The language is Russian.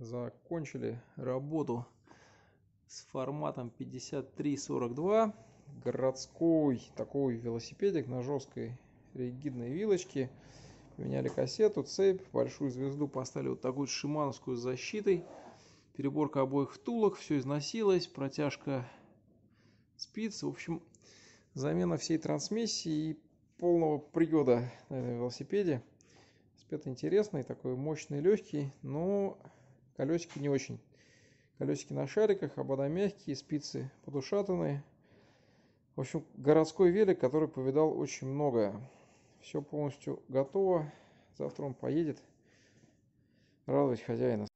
закончили работу с форматом 5342 городской такой велосипедик на жесткой ригидной вилочке поменяли кассету цепь большую звезду поставили вот такую шимановскую с защитой переборка обоих втулок все износилось протяжка спиц в общем замена всей трансмиссии и полного привода на этом велосипеде спец интересный такой мощный легкий но Колесики не очень. Колесики на шариках, обода а мягкие, спицы подушатанные. В общем, городской велик, который повидал очень многое. Все полностью готово. Завтра он поедет радовать хозяина.